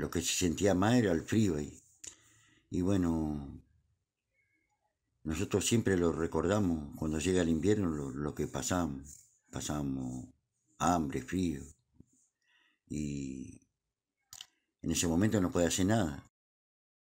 Lo que se sentía más era el frío ahí. Y bueno, nosotros siempre lo recordamos cuando llega el invierno, lo, que pasamos. Pasamos hambre, frío. Y en ese momento no puede hacer nada.